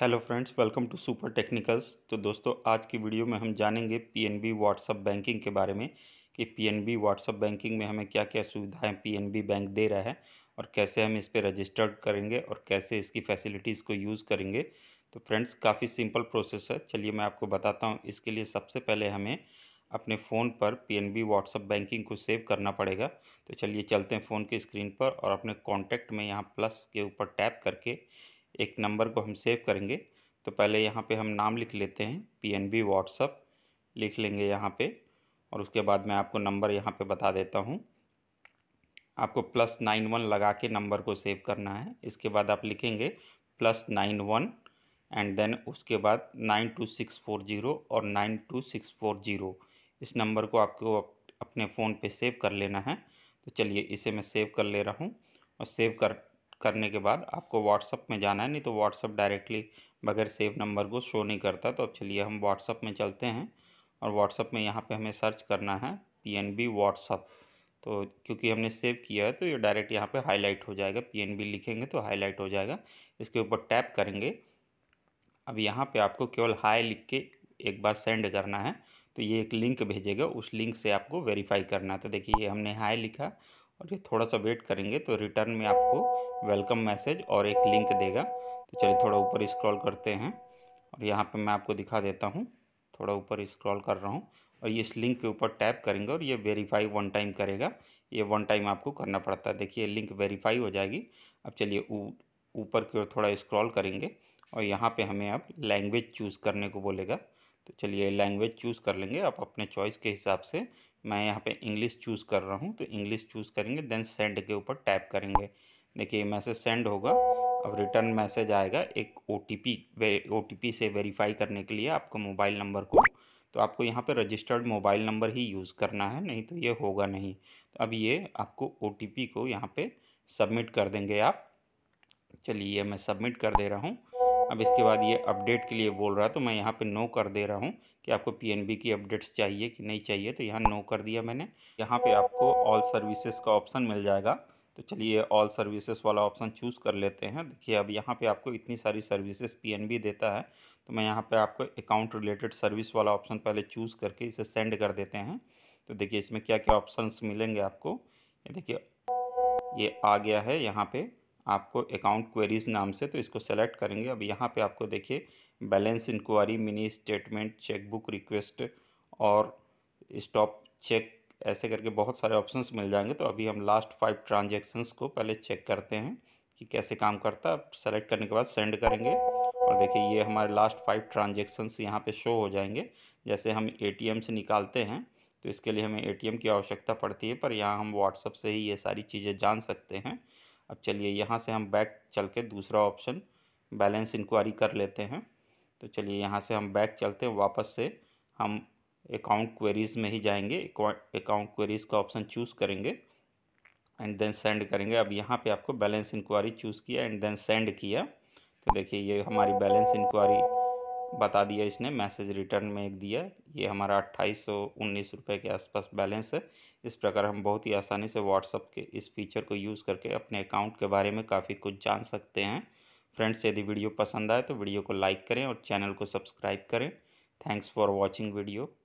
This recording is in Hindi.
hello friends welcome to Super Technicals तो दोस्तों आज की वीडियो में हम जानेंगे पीएनबी व्हाट्सअप बैंकिंग के बारे में कि पीएनबी व्हाट्सअप बैंकिंग में हमें क्या क्या सुविधाएं पीएनबी बैंक दे रहा है और कैसे हम इस पर रजिस्टर्ड करेंगे और कैसे इसकी फैसिलिटीज़ को यूज़ करेंगे तो फ्रेंड्स काफ़ी सिंपल प्रोसेस है चलिए मैं आपको बताता हूँ इसके लिए सबसे पहले हमें अपने फ़ोन पर P N B WhatsApp banking को सेव करना पड़ेगा तो चलिए चलते हैं फ़ोन के स्क्रीन पर और अपने कॉन्टैक्ट में यहाँ प्लस के ऊपर टैप करके एक नंबर को हम सेव करेंगे तो पहले यहाँ पे हम नाम लिख लेते हैं पी एन बी व्हाट्सअप लिख लेंगे यहाँ पे और उसके बाद मैं आपको नंबर यहाँ पे बता देता हूँ आपको प्लस नाइन वन लगा के नंबर को सेव करना है इसके बाद आप लिखेंगे plus nine one and then उसके बाद nine two six four zero और nine two six four zero इस नंबर को आपको अपने फ़ोन पे सेव कर लेना है तो चलिए इसे मैं सेव कर ले रहा हूँ और सेव कर करने के बाद आपको व्हाट्सअप में जाना है नहीं तो व्हाट्सअप डायरेक्टली बगैर सेव नंबर को शो नहीं करता तो अब चलिए हम व्हाट्सअप में चलते हैं और व्हाट्सअप में यहाँ पे हमें सर्च करना है पी एन बी व्हाट्सअप तो क्योंकि हमने सेव किया है तो ये डायरेक्ट यहाँ पे हाईलाइट हो जाएगा पी एन बी लिखेंगे तो हाईलाइट हो जाएगा इसके ऊपर टैप करेंगे अब यहाँ पे आपको केवल हाई लिख के एक बार सेंड करना है तो ये एक लिंक भेजेगा उस लिंक से आपको वेरीफाई करना है तो देखिए ये हमने हाई लिखा और ये थोड़ा सा वेट करेंगे तो रिटर्न में आपको वेलकम मैसेज और एक लिंक देगा तो चलिए थोड़ा ऊपर स्क्रॉल करते हैं और यहाँ पे मैं आपको दिखा देता हूँ थोड़ा ऊपर स्क्रॉल कर रहा हूँ और ये इस लिंक के ऊपर टैप करेंगे और ये वेरीफाई वन टाइम करेगा ये वन टाइम आपको करना पड़ता है देखिए लिंक वेरीफाई हो जाएगी अब चलिए ऊपर की ओर थोड़ा स्क्रॉल करेंगे और यहाँ पे हमें अब लैंग्वेज चूज़ करने को बोलेगा तो चलिए लैंग्वेज चूज़ कर लेंगे आप अपने चॉइस के हिसाब से मैं यहाँ पे इंग्लिश चूज़ कर रहा हूँ तो इंग्लिश चूज़ करेंगे देन सेंड के ऊपर टैप करेंगे देखिए मैसेज सेंड होगा अब रिटर्न मैसेज आएगा एक ओ टी से वेरीफाई करने के लिए आपका मोबाइल नंबर को तो आपको यहाँ पे रजिस्टर्ड मोबाइल नंबर ही यूज़ करना है नहीं तो ये होगा नहीं तो अब ये आपको ओ को यहाँ पे सबमिट कर देंगे आप चलिए मैं सबमिट कर दे रहा हूँ अब इसके बाद ये अपडेट के लिए बोल रहा है तो मैं यहाँ पे नो कर दे रहा हूँ कि आपको पीएनबी की अपडेट्स चाहिए कि नहीं चाहिए तो यहाँ नो कर दिया मैंने यहाँ पे आपको ऑल सर्विसेज का ऑप्शन मिल जाएगा तो चलिए ऑल सर्विसेज वाला ऑप्शन चूज़ कर लेते हैं देखिए अब यहाँ पे आपको इतनी सारी सर्विसेज पीएनबी देता है तो मैं यहाँ पे आपको अकाउंट रिलेटेड सर्विस वाला ऑप्शन पहले चूज़ करके इसे सेंड कर देते हैं तो देखिए इसमें क्या क्या ऑप्शंस मिलेंगे आपको ये देखिए ये आ गया है यहाँ पे आपको अकाउंट क्वेरीज़ नाम से तो इसको सेलेक्ट करेंगे अब यहाँ पे आपको देखिए balance enquiry mini statement chequebook request और स्टॉप चेक ऐसे करके बहुत सारे ऑप्शंस मिल जाएंगे तो अभी हम लास्ट फाइव ट्रांजेक्शन्स को पहले चेक करते हैं कि कैसे काम करता है सेलेक्ट करने के बाद सेंड करेंगे और देखिए ये हमारे लास्ट फाइव ट्रांजेक्शन्स यहाँ पर शो हो जाएंगे जैसे हम ए से निकालते हैं तो इसके लिए हमें ए की आवश्यकता पड़ती है पर यहाँ हम व्हाट्सअप से ही ये सारी चीज़ें जान सकते हैं अब चलिए यहाँ से हम बैक चल के दूसरा ऑप्शन बैलेंस इंक्वायरी कर लेते हैं तो चलिए यहाँ से हम बैक चलते हैं वापस से हम अकाउंट क्वेरीज़ में ही जाएंगे अकाउंट क्वेरीज़ का ऑप्शन चूज़ करेंगे एंड देन सेंड करेंगे अब यहाँ पे आपको बैलेंस इंक्वायरी चूज़ किया एंड देन सेंड किया तो देखिए ये हमारी बैलेंस इंक्वायरी बता दिया इसने मैसेज रिटर्न में एक दिया ये हमारा अट्ठाईस सौ उन्नीस रुपये के आसपास बैलेंस है इस प्रकार हम बहुत ही आसानी से व्हाट्सअप के इस फीचर को यूज़ करके अपने अकाउंट के बारे में काफ़ी कुछ जान सकते हैं फ्रेंड्स यदि वीडियो पसंद आए तो वीडियो को लाइक करें और चैनल को सब्सक्राइब करें थैंक्स फॉर वॉचिंग वीडियो